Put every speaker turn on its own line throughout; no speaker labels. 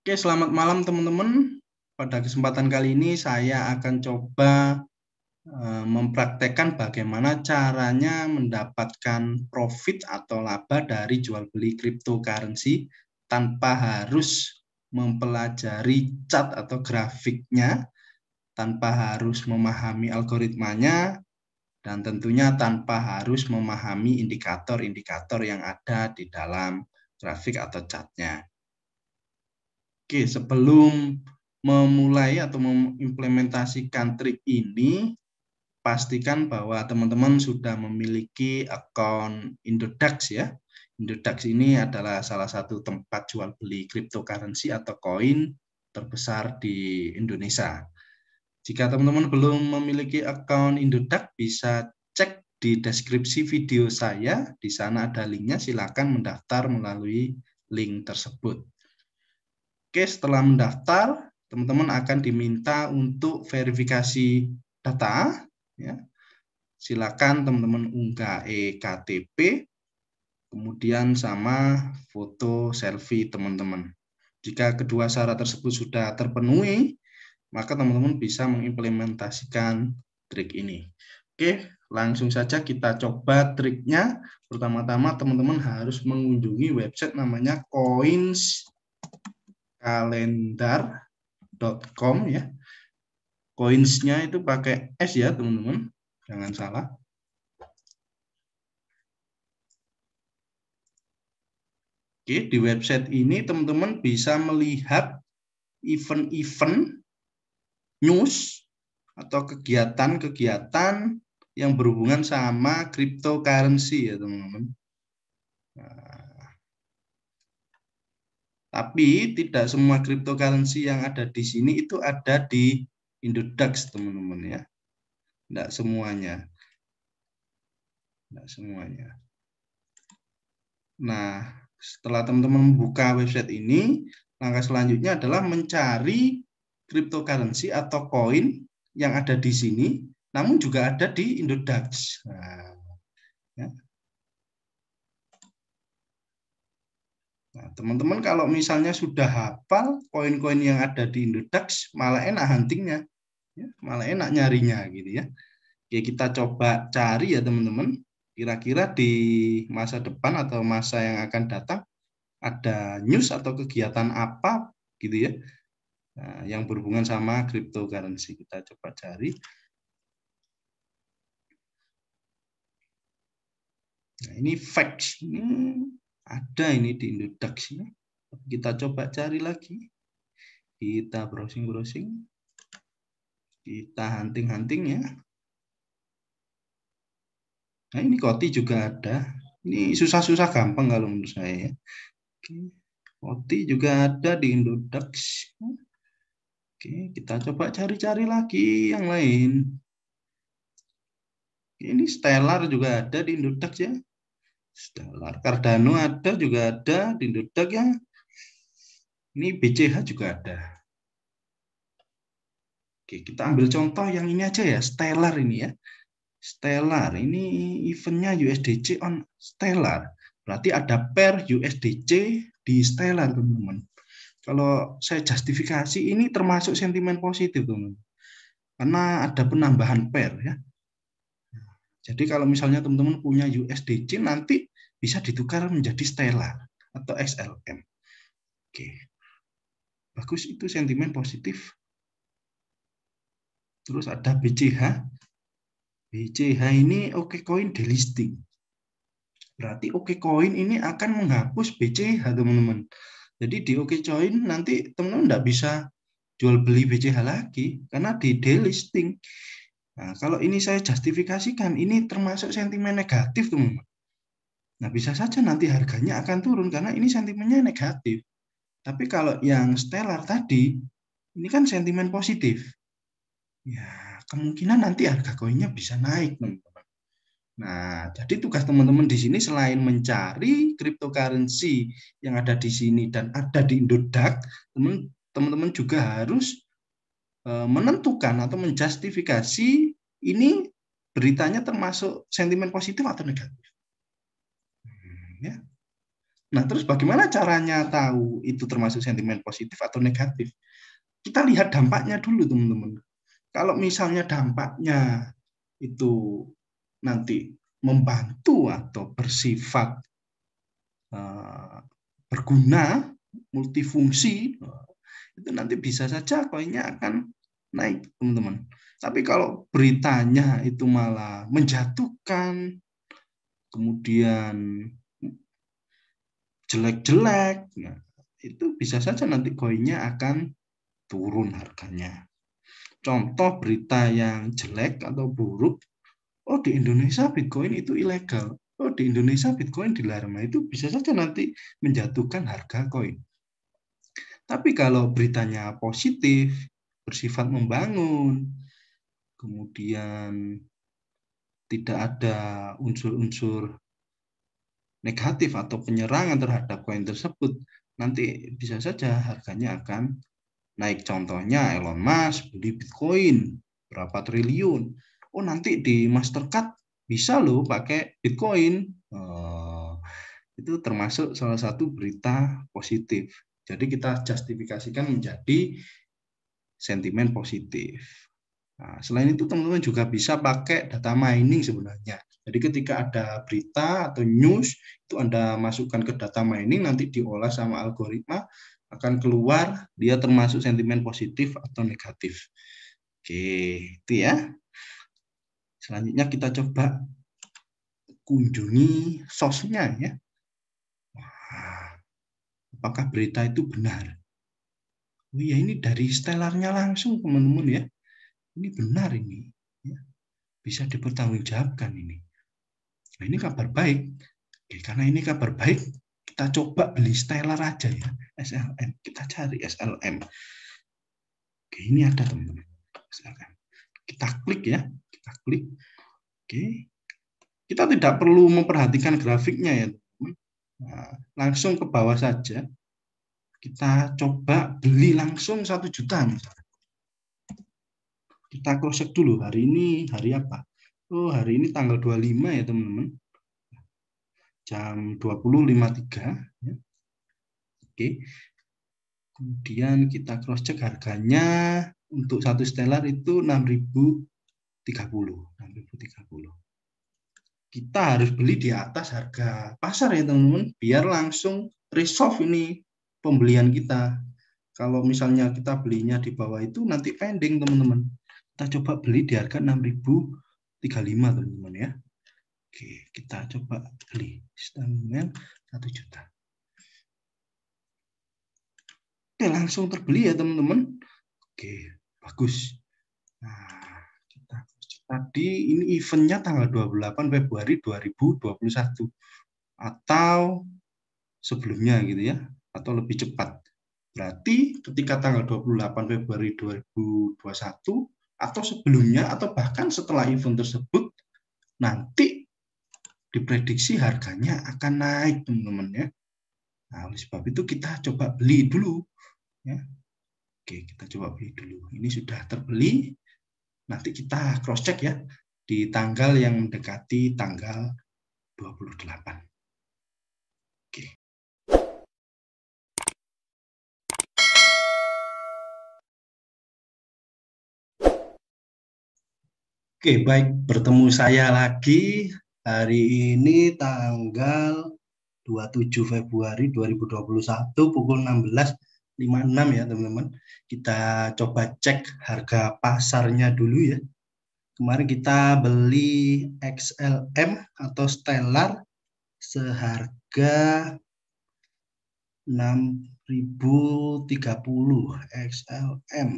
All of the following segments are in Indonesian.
Oke, selamat malam teman-teman. Pada kesempatan kali ini saya akan coba eh, mempraktekkan bagaimana caranya mendapatkan profit atau laba dari jual beli cryptocurrency tanpa harus mempelajari chart atau grafiknya, tanpa harus memahami algoritmanya, dan tentunya tanpa harus memahami indikator-indikator yang ada di dalam grafik atau chartnya. Oke, sebelum memulai atau mengimplementasikan trik ini, pastikan bahwa teman-teman sudah memiliki akun Indodax ya. Indodax ini adalah salah satu tempat jual beli cryptocurrency atau koin terbesar di Indonesia. Jika teman-teman belum memiliki akun Indodax, bisa cek di deskripsi video saya. Di sana ada linknya, silakan mendaftar melalui link tersebut. Oke, setelah mendaftar, teman-teman akan diminta untuk verifikasi data. Ya. Silakan teman-teman unggah eKTP, kemudian sama foto selfie teman-teman. Jika kedua syarat tersebut sudah terpenuhi, maka teman-teman bisa mengimplementasikan trik ini. Oke, langsung saja kita coba triknya. Pertama-tama teman-teman harus mengunjungi website namanya Coins kalendar.com ya. Coinsnya itu pakai S ya teman-teman, jangan salah. Oke, di website ini teman-teman bisa melihat event-event, news, atau kegiatan-kegiatan yang berhubungan sama cryptocurrency ya teman-teman. Nah, tapi tidak semua cryptocurrency yang ada di sini itu ada di Indodax, teman-teman ya. Tidak semuanya. Tidak semuanya. Nah, setelah teman-teman membuka website ini, langkah selanjutnya adalah mencari cryptocurrency atau koin yang ada di sini, namun juga ada di Indodax. Nah, ya. Nah, teman-teman kalau misalnya sudah hafal koin-koin yang ada di Indodax, malah enak huntingnya, ya, malah enak nyarinya gitu ya. Oke, kita coba cari ya teman-teman. Kira-kira di masa depan atau masa yang akan datang ada news atau kegiatan apa gitu ya nah, yang berhubungan sama cryptocurrency kita coba cari. Nah, ini fact ini hmm. Ada ini di Indodax ya. Kita coba cari lagi. Kita browsing-browsing. Kita hunting-hunting ya. Nah, ini koti juga ada. Ini susah-susah gampang kalau menurut saya ya. Oke. Koti juga ada di Indodax. Oke, kita coba cari-cari lagi yang lain. Ini Stellar juga ada di Indodax ya. Stellar. Cardano ada juga ada, Indodax ya. Ini BCH juga ada. Oke, kita ambil contoh yang ini aja ya, Stellar ini ya. Stellar ini eventnya USDC on Stellar. Berarti ada pair USDC di Stellar, teman-teman. Kalau saya justifikasi ini termasuk sentimen positif, teman-teman. Karena ada penambahan pair ya. Jadi kalau misalnya teman-teman punya USDC nanti bisa ditukar menjadi Stella atau SLM. Oke. Bagus itu sentimen positif. Terus ada BCH. BCH ini oke okay coin delisting. Berarti oke okay coin ini akan menghapus BCH, teman-teman. Jadi di oke okay coin nanti teman-teman tidak bisa jual beli BCH lagi karena di delisting. Nah, kalau ini saya justifikasikan, ini termasuk sentimen negatif, teman-teman. Nah, bisa saja nanti harganya akan turun karena ini sentimennya negatif. Tapi kalau yang stellar tadi, ini kan sentimen positif. Ya, kemungkinan nanti harga koinnya bisa naik, teman-teman. Nah, jadi tugas teman-teman di sini selain mencari cryptocurrency yang ada di sini dan ada di Indodax, teman-teman juga harus e, menentukan atau menjustifikasi ini beritanya termasuk sentimen positif atau negatif ya. Nah, terus bagaimana caranya tahu itu termasuk sentimen positif atau negatif? Kita lihat dampaknya dulu, teman-teman. Kalau misalnya dampaknya itu nanti membantu atau bersifat eh, berguna, multifungsi, eh, itu nanti bisa saja koinnya akan naik, teman-teman. Tapi kalau beritanya itu malah menjatuhkan, kemudian jelek-jelek, nah, itu bisa saja nanti koinnya akan turun harganya. Contoh berita yang jelek atau buruk, oh di Indonesia Bitcoin itu ilegal, oh di Indonesia Bitcoin dilarang, nah, itu bisa saja nanti menjatuhkan harga koin. Tapi kalau beritanya positif, bersifat membangun, kemudian tidak ada unsur-unsur negatif atau penyerangan terhadap koin tersebut, nanti bisa saja harganya akan naik. Contohnya Elon Musk beli Bitcoin berapa triliun. Oh nanti di Mastercard bisa loh pakai Bitcoin. Oh, itu termasuk salah satu berita positif. Jadi kita justifikasikan menjadi sentimen positif. Nah, selain itu teman-teman juga bisa pakai data mining sebenarnya. Jadi ketika ada berita atau news itu Anda masukkan ke data mining nanti diolah sama algoritma akan keluar dia termasuk sentimen positif atau negatif. Oke, itu ya. Selanjutnya kita coba kunjungi sosnya ya. apakah berita itu benar? Oh ya ini dari stellarnya langsung teman-teman ya ini benar ini ya. bisa dipertanggungjawabkan ini nah, ini kabar baik Oke, karena ini kabar baik kita coba beli Stellar aja ya SLM kita cari SLM Oke, ini ada teman-teman SLM kita klik ya kita klik oke kita tidak perlu memperhatikan grafiknya ya Nah, langsung ke bawah saja kita coba beli langsung satu juta misalnya kita cross check dulu hari ini hari apa oh hari ini tanggal 25 ya teman-teman jam 20.53 ya. oke kemudian kita cross check harganya untuk satu stellar itu 6030 6030 kita harus beli di atas harga pasar ya teman-teman biar langsung resolve ini pembelian kita kalau misalnya kita belinya di bawah itu nanti pending teman-teman kita coba beli di harga 6.035 teman-teman ya. Oke, kita coba beli dengan 1 juta. Oke, langsung terbeli ya teman-teman. Oke, bagus. Nah, kita tadi ini eventnya tanggal 28 Februari 2021 atau sebelumnya gitu ya, atau lebih cepat. Berarti ketika tanggal 28 Februari 2021 atau sebelumnya atau bahkan setelah event tersebut nanti diprediksi harganya akan naik teman-teman ya. Nah, oleh sebab itu kita coba beli dulu ya. Oke, kita coba beli dulu. Ini sudah terbeli. Nanti kita cross check ya di tanggal yang mendekati tanggal 28. Oke. Oke, baik. Bertemu saya lagi hari ini tanggal 27 Februari 2021 pukul 16.56 ya, teman-teman. Kita coba cek harga pasarnya dulu ya. Kemarin kita beli XLM atau Stellar seharga 6.030 XLM.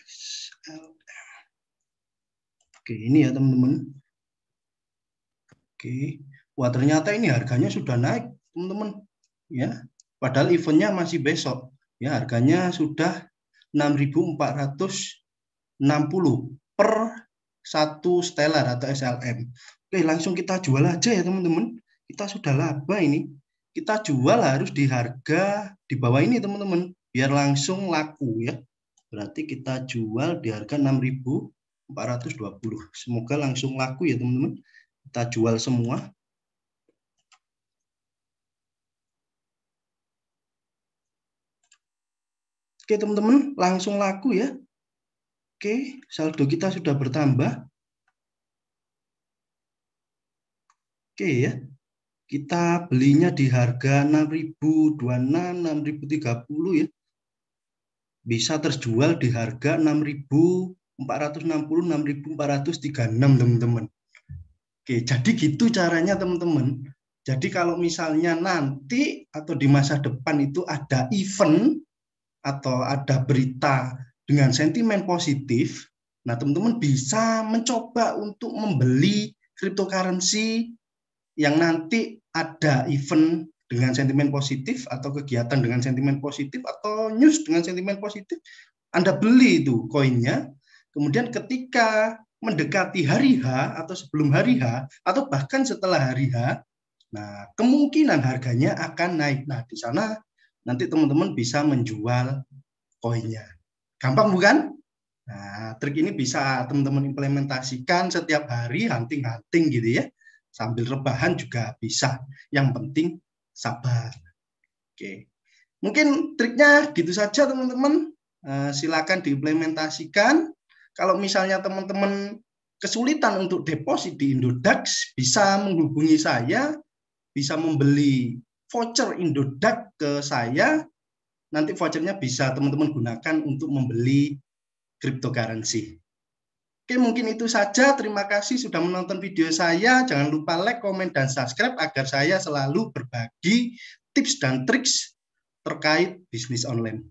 XLM Oke, ini ya teman-teman. Oke. Wah, ternyata ini harganya sudah naik, teman-teman. Ya. Padahal eventnya masih besok. Ya, harganya sudah 6.460 per satu stellar atau SLM. Oke, langsung kita jual aja ya teman-teman. Kita sudah laba ini. Kita jual harus di harga di bawah ini teman-teman. Biar langsung laku ya. Berarti kita jual di harga 6.000 420. Semoga langsung laku ya teman-teman. Kita jual semua. Oke teman-teman, langsung laku ya. Oke, saldo kita sudah bertambah. Oke ya. Kita belinya di harga 6.026, 6.030 ya. Bisa terjual di harga 6.000 466.436 teman-teman. Oke, jadi gitu caranya teman-teman. Jadi kalau misalnya nanti atau di masa depan itu ada event atau ada berita dengan sentimen positif, nah teman-teman bisa mencoba untuk membeli cryptocurrency yang nanti ada event dengan sentimen positif atau kegiatan dengan sentimen positif atau news dengan sentimen positif, Anda beli itu koinnya, Kemudian ketika mendekati hari H atau sebelum hari H atau bahkan setelah hari H, nah kemungkinan harganya akan naik. Nah, di sana nanti teman-teman bisa menjual koinnya. Gampang bukan? Nah, trik ini bisa teman-teman implementasikan setiap hari hunting-hunting gitu ya. Sambil rebahan juga bisa. Yang penting sabar. Oke. Mungkin triknya gitu saja teman-teman. Eh, silakan diimplementasikan kalau misalnya teman-teman kesulitan untuk deposit di Indodax, bisa menghubungi saya, bisa membeli voucher Indodax ke saya. Nanti vouchernya bisa teman-teman gunakan untuk membeli cryptocurrency. Oke, mungkin itu saja. Terima kasih sudah menonton video saya. Jangan lupa like, komen, dan subscribe agar saya selalu berbagi tips dan triks terkait bisnis online.